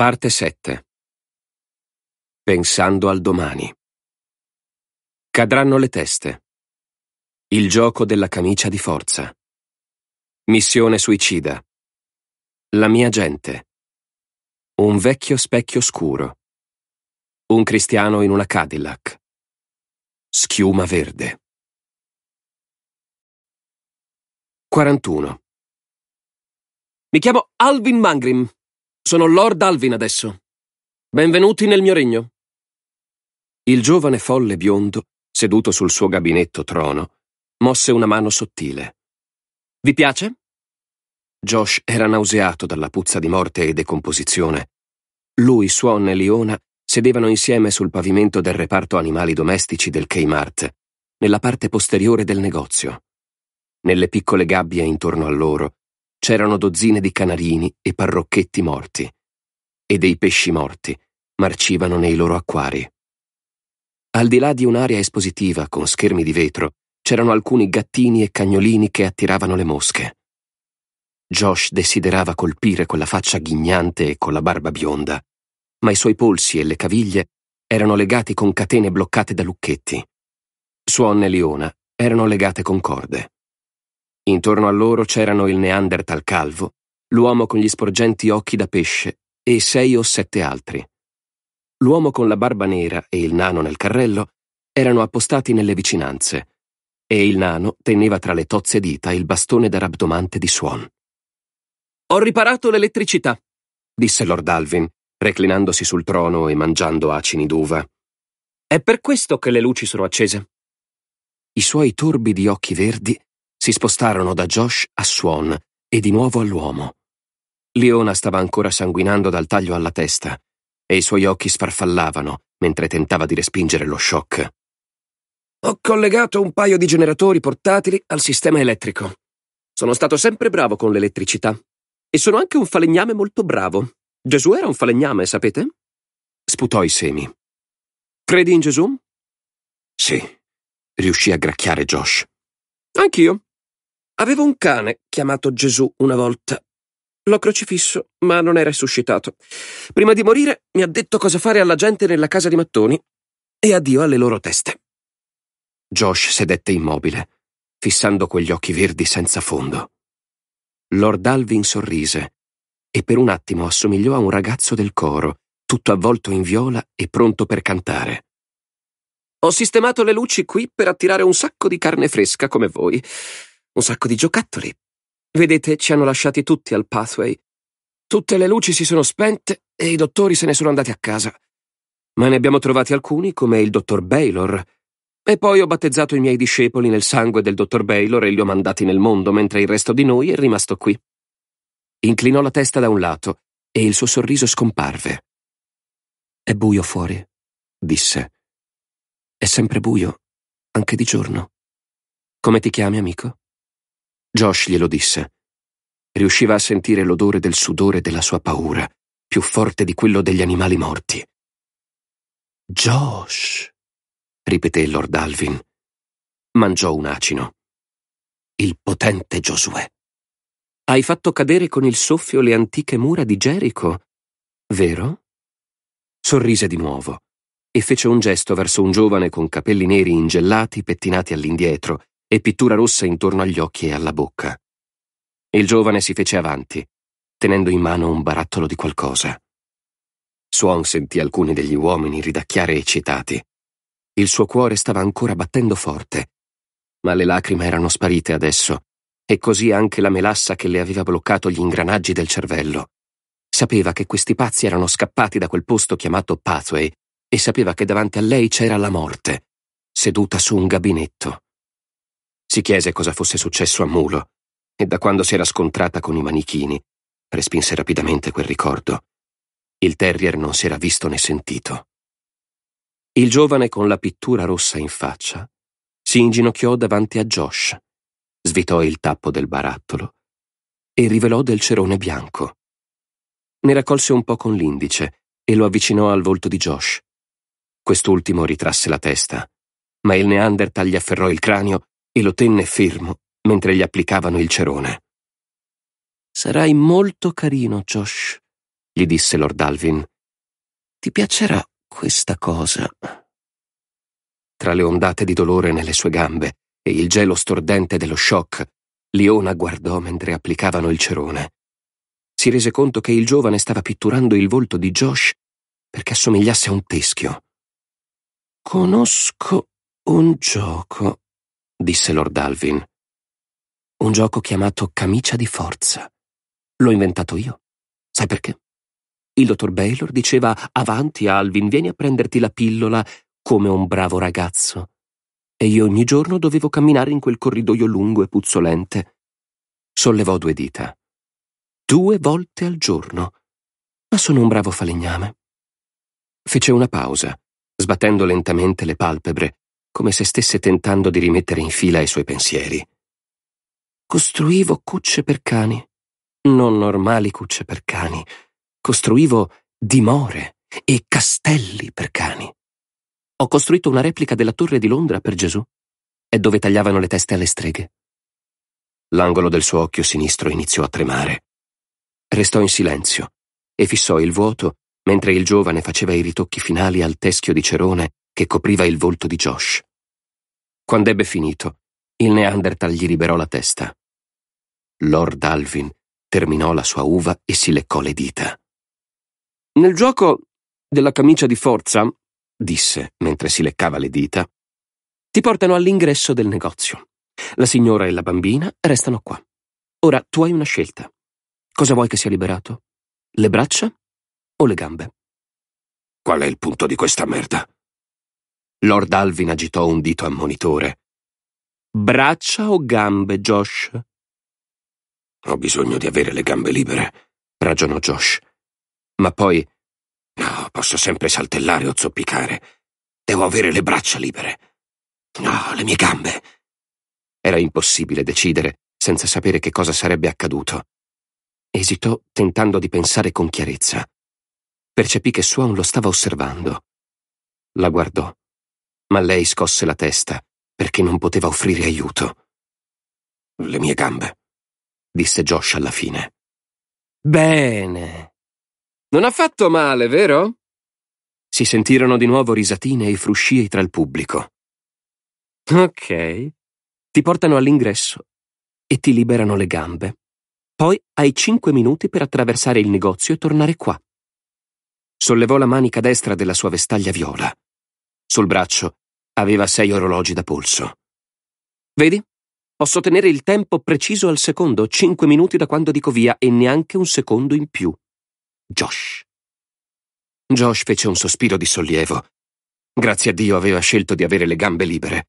Parte 7 Pensando al domani Cadranno le teste. Il gioco della camicia di forza. Missione suicida. La mia gente. Un vecchio specchio scuro. Un cristiano in una Cadillac. Schiuma verde. 41. Mi chiamo Alvin Mangrim. Sono Lord Alvin adesso. Benvenuti nel mio regno. Il giovane folle biondo, seduto sul suo gabinetto trono, mosse una mano sottile. Vi piace? Josh era nauseato dalla puzza di morte e decomposizione. Lui, Swan e Leona sedevano insieme sul pavimento del reparto animali domestici del Kmart, nella parte posteriore del negozio. Nelle piccole gabbie intorno a loro c'erano dozzine di canarini e parrocchetti morti, e dei pesci morti marcivano nei loro acquari. Al di là di un'area espositiva con schermi di vetro, c'erano alcuni gattini e cagnolini che attiravano le mosche. Josh desiderava colpire quella faccia ghignante e con la barba bionda, ma i suoi polsi e le caviglie erano legati con catene bloccate da lucchetti. Suon e Leona erano legate con corde. Intorno a loro c'erano il Neanderthal calvo, l'uomo con gli sporgenti occhi da pesce e sei o sette altri. L'uomo con la barba nera e il nano nel carrello erano appostati nelle vicinanze e il nano teneva tra le tozze dita il bastone da rabdomante di Swan. Ho riparato l'elettricità, disse Lord Alvin, reclinandosi sul trono e mangiando acini d'uva. È per questo che le luci sono accese. I suoi torbidi occhi verdi si spostarono da Josh a Swan e di nuovo all'uomo. Leona stava ancora sanguinando dal taglio alla testa e i suoi occhi sfarfallavano mentre tentava di respingere lo shock. Ho collegato un paio di generatori portatili al sistema elettrico. Sono stato sempre bravo con l'elettricità. E sono anche un falegname molto bravo. Gesù era un falegname, sapete? Sputò i semi. Credi in Gesù? Sì, riuscì a gracchiare Josh. Anch'io. Avevo un cane chiamato Gesù una volta. L'ho crocifisso, ma non è risuscitato. Prima di morire mi ha detto cosa fare alla gente nella casa di mattoni e addio alle loro teste. Josh sedette immobile, fissando quegli occhi verdi senza fondo. Lord Alvin sorrise e per un attimo assomigliò a un ragazzo del coro, tutto avvolto in viola e pronto per cantare. Ho sistemato le luci qui per attirare un sacco di carne fresca come voi un sacco di giocattoli. Vedete, ci hanno lasciati tutti al pathway. Tutte le luci si sono spente e i dottori se ne sono andati a casa. Ma ne abbiamo trovati alcuni, come il dottor Baylor. E poi ho battezzato i miei discepoli nel sangue del dottor Baylor e li ho mandati nel mondo, mentre il resto di noi è rimasto qui. Inclinò la testa da un lato e il suo sorriso scomparve. È buio fuori, disse. È sempre buio, anche di giorno. Come ti chiami, amico? Josh glielo disse. Riusciva a sentire l'odore del sudore della sua paura, più forte di quello degli animali morti. Josh, ripeté Lord Alvin. Mangiò un acino. Il potente Giosuè. Hai fatto cadere con il soffio le antiche mura di Gerico, vero? Sorrise di nuovo e fece un gesto verso un giovane con capelli neri ingellati pettinati all'indietro e pittura rossa intorno agli occhi e alla bocca. Il giovane si fece avanti, tenendo in mano un barattolo di qualcosa. Swan sentì alcuni degli uomini ridacchiare eccitati. Il suo cuore stava ancora battendo forte, ma le lacrime erano sparite adesso, e così anche la melassa che le aveva bloccato gli ingranaggi del cervello. Sapeva che questi pazzi erano scappati da quel posto chiamato Pathway e sapeva che davanti a lei c'era la morte, seduta su un gabinetto. Si chiese cosa fosse successo a Mulo e da quando si era scontrata con i manichini. Respinse rapidamente quel ricordo. Il terrier non si era visto né sentito. Il giovane con la pittura rossa in faccia si inginocchiò davanti a Josh, svitò il tappo del barattolo e rivelò del cerone bianco. Ne raccolse un po' con l'indice e lo avvicinò al volto di Josh. Quest'ultimo ritrasse la testa, ma il Neanderthal gli afferrò il cranio e lo tenne fermo mentre gli applicavano il cerone. Sarai molto carino, Josh, gli disse Lord Alvin. Ti piacerà questa cosa. Tra le ondate di dolore nelle sue gambe e il gelo stordente dello shock, Leona guardò mentre applicavano il cerone. Si rese conto che il giovane stava pitturando il volto di Josh perché assomigliasse a un teschio. Conosco un gioco, disse Lord Alvin. Un gioco chiamato Camicia di Forza. L'ho inventato io. Sai perché? Il dottor Baylor diceva Avanti, Alvin, vieni a prenderti la pillola come un bravo ragazzo. E io ogni giorno dovevo camminare in quel corridoio lungo e puzzolente. Sollevò due dita. Due volte al giorno. Ma sono un bravo falegname. Fece una pausa, sbattendo lentamente le palpebre, come se stesse tentando di rimettere in fila i suoi pensieri. Costruivo cucce per cani, non normali cucce per cani, costruivo dimore e castelli per cani. Ho costruito una replica della torre di Londra per Gesù, è dove tagliavano le teste alle streghe. L'angolo del suo occhio sinistro iniziò a tremare. Restò in silenzio e fissò il vuoto mentre il giovane faceva i ritocchi finali al teschio di Cerone che copriva il volto di Josh. Quando ebbe finito, il Neanderthal gli liberò la testa. Lord Alvin terminò la sua uva e si leccò le dita. Nel gioco della camicia di forza, disse mentre si leccava le dita, ti portano all'ingresso del negozio. La signora e la bambina restano qua. Ora tu hai una scelta. Cosa vuoi che sia liberato? Le braccia o le gambe? Qual è il punto di questa merda? Lord Alvin agitò un dito ammonitore. Braccia o gambe, Josh? Ho bisogno di avere le gambe libere, ragionò Josh. Ma poi. No, posso sempre saltellare o zoppicare. Devo avere le braccia libere. No, le mie gambe. Era impossibile decidere senza sapere che cosa sarebbe accaduto. Esitò tentando di pensare con chiarezza. Percepì che Swan lo stava osservando. La guardò ma lei scosse la testa perché non poteva offrire aiuto. Le mie gambe, disse Josh alla fine. Bene. Non ha fatto male, vero? Si sentirono di nuovo risatine e fruscii tra il pubblico. Ok. Ti portano all'ingresso e ti liberano le gambe. Poi hai cinque minuti per attraversare il negozio e tornare qua. Sollevò la manica destra della sua vestaglia viola. Sul braccio Aveva sei orologi da polso. Vedi? Posso tenere il tempo preciso al secondo, cinque minuti da quando dico via e neanche un secondo in più. Josh. Josh fece un sospiro di sollievo. Grazie a Dio aveva scelto di avere le gambe libere.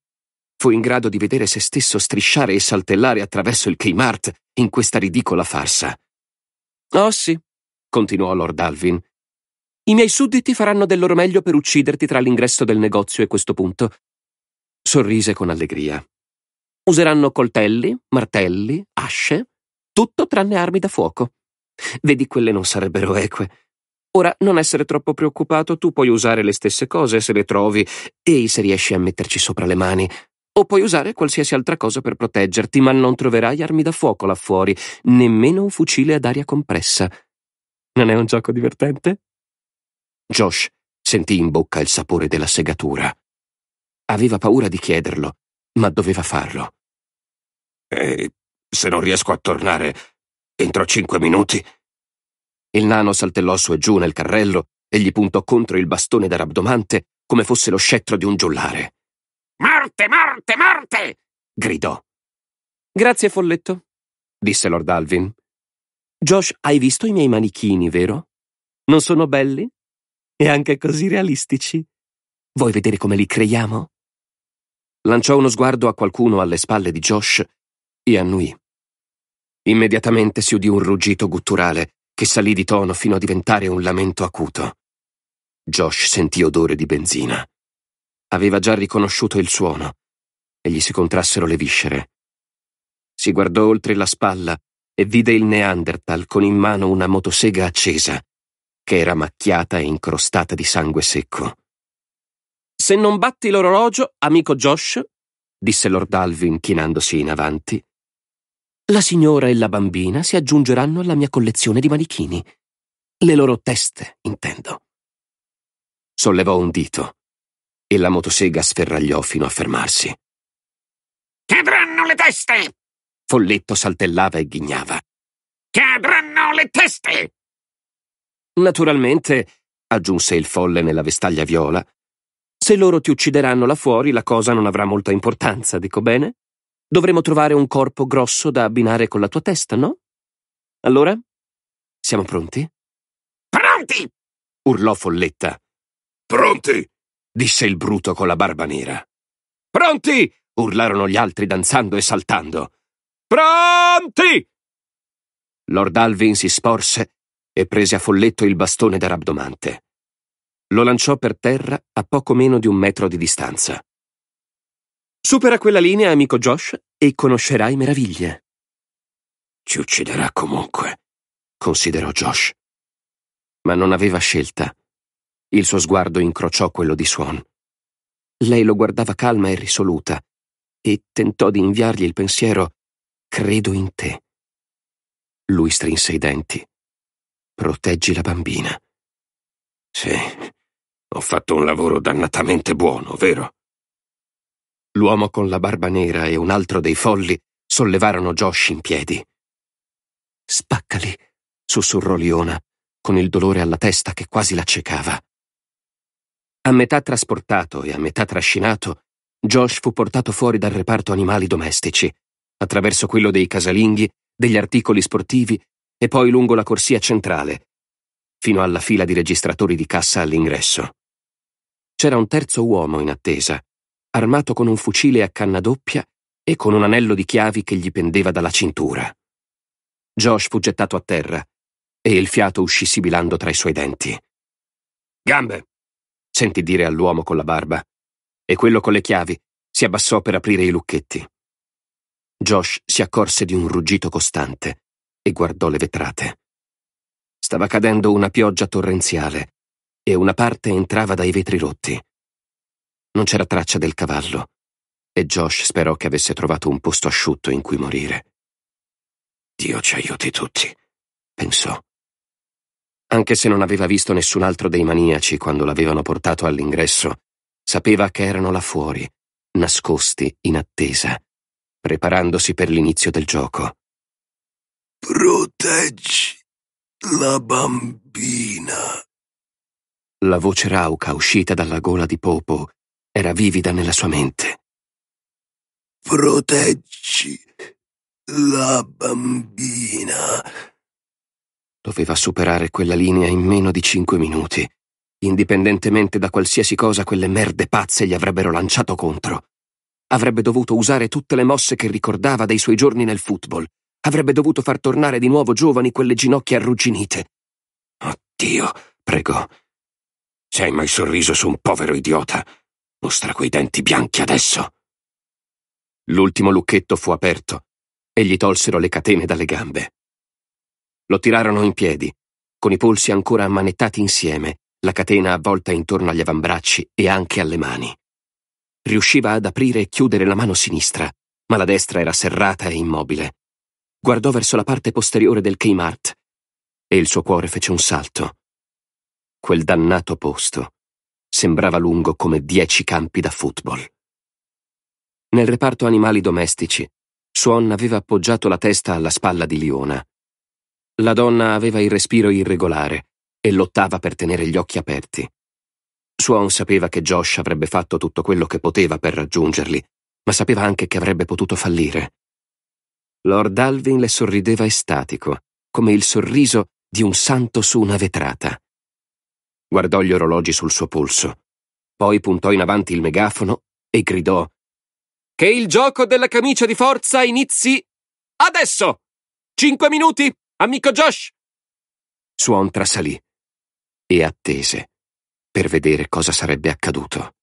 Fu in grado di vedere se stesso strisciare e saltellare attraverso il Kmart in questa ridicola farsa. Oh sì, continuò Lord Alvin, i miei sudditi faranno del loro meglio per ucciderti tra l'ingresso del negozio e questo punto. Sorrise con allegria. Useranno coltelli, martelli, asce, tutto tranne armi da fuoco. Vedi, quelle non sarebbero eque. Ora, non essere troppo preoccupato, tu puoi usare le stesse cose se le trovi e se riesci a metterci sopra le mani. O puoi usare qualsiasi altra cosa per proteggerti, ma non troverai armi da fuoco là fuori, nemmeno un fucile ad aria compressa. Non è un gioco divertente? Josh sentì in bocca il sapore della segatura. Aveva paura di chiederlo, ma doveva farlo. E se non riesco a tornare entro cinque minuti? Il nano saltellò su e giù nel carrello e gli puntò contro il bastone da rabdomante come fosse lo scettro di un giullare. Morte, morte, morte! gridò. Grazie, folletto, disse Lord Alvin. Josh, hai visto i miei manichini, vero? Non sono belli? E anche così realistici. Vuoi vedere come li creiamo? Lanciò uno sguardo a qualcuno alle spalle di Josh e annui. Immediatamente si udì un ruggito gutturale che salì di tono fino a diventare un lamento acuto. Josh sentì odore di benzina. Aveva già riconosciuto il suono e gli si contrassero le viscere. Si guardò oltre la spalla e vide il Neanderthal con in mano una motosega accesa che era macchiata e incrostata di sangue secco. Se non batti l'orologio, amico Josh, disse Lord Alvin chinandosi in avanti, la signora e la bambina si aggiungeranno alla mia collezione di manichini. Le loro teste, intendo. Sollevò un dito e la motosega sferragliò fino a fermarsi. Cadranno le teste! Folletto saltellava e ghignava. Cadranno le teste! Naturalmente, aggiunse il folle nella vestaglia viola, se loro ti uccideranno là fuori la cosa non avrà molta importanza, dico bene? Dovremo trovare un corpo grosso da abbinare con la tua testa, no? Allora? Siamo pronti? Pronti! urlò Folletta. Pronti! disse il bruto con la barba nera. Pronti! urlarono gli altri danzando e saltando. Pronti! Lord Alvin si sporse e prese a folletto il bastone da rabdomante. Lo lanciò per terra a poco meno di un metro di distanza. Supera quella linea, amico Josh, e conoscerai meraviglie. Ci ucciderà comunque, considerò Josh. Ma non aveva scelta. Il suo sguardo incrociò quello di Swan. Lei lo guardava calma e risoluta e tentò di inviargli il pensiero Credo in te. Lui strinse i denti. Proteggi la bambina. Sì, ho fatto un lavoro dannatamente buono, vero? L'uomo con la barba nera e un altro dei folli sollevarono Josh in piedi. Spaccali, sussurrò Liona, con il dolore alla testa che quasi l'accecava. A metà trasportato e a metà trascinato, Josh fu portato fuori dal reparto animali domestici, attraverso quello dei casalinghi, degli articoli sportivi e poi lungo la corsia centrale, fino alla fila di registratori di cassa all'ingresso. C'era un terzo uomo in attesa, armato con un fucile a canna doppia e con un anello di chiavi che gli pendeva dalla cintura. Josh fu gettato a terra e il fiato uscì sibilando tra i suoi denti. Gambe! sentì dire all'uomo con la barba, e quello con le chiavi si abbassò per aprire i lucchetti. Josh si accorse di un ruggito costante e guardò le vetrate. Stava cadendo una pioggia torrenziale e una parte entrava dai vetri rotti. Non c'era traccia del cavallo e Josh sperò che avesse trovato un posto asciutto in cui morire. Dio ci aiuti tutti, pensò. Anche se non aveva visto nessun altro dei maniaci quando l'avevano portato all'ingresso, sapeva che erano là fuori, nascosti in attesa, preparandosi per l'inizio del gioco. Proteggi la bambina. La voce rauca uscita dalla gola di Popo era vivida nella sua mente. Proteggi la bambina. Doveva superare quella linea in meno di cinque minuti, indipendentemente da qualsiasi cosa quelle merde pazze gli avrebbero lanciato contro. Avrebbe dovuto usare tutte le mosse che ricordava dei suoi giorni nel football, Avrebbe dovuto far tornare di nuovo giovani quelle ginocchia arrugginite. Oddio, pregò. Se hai mai sorriso su un povero idiota? Mostra quei denti bianchi adesso. L'ultimo lucchetto fu aperto e gli tolsero le catene dalle gambe. Lo tirarono in piedi, con i polsi ancora ammanettati insieme, la catena avvolta intorno agli avambracci e anche alle mani. Riusciva ad aprire e chiudere la mano sinistra, ma la destra era serrata e immobile guardò verso la parte posteriore del Kmart e il suo cuore fece un salto. Quel dannato posto sembrava lungo come dieci campi da football. Nel reparto animali domestici, Swan aveva appoggiato la testa alla spalla di Liona. La donna aveva il respiro irregolare e lottava per tenere gli occhi aperti. Swan sapeva che Josh avrebbe fatto tutto quello che poteva per raggiungerli, ma sapeva anche che avrebbe potuto fallire. Lord Alvin le sorrideva estatico, come il sorriso di un santo su una vetrata. Guardò gli orologi sul suo polso, poi puntò in avanti il megafono e gridò Che il gioco della camicia di forza inizi adesso! Cinque minuti, amico Josh! Suon trasalì e attese per vedere cosa sarebbe accaduto.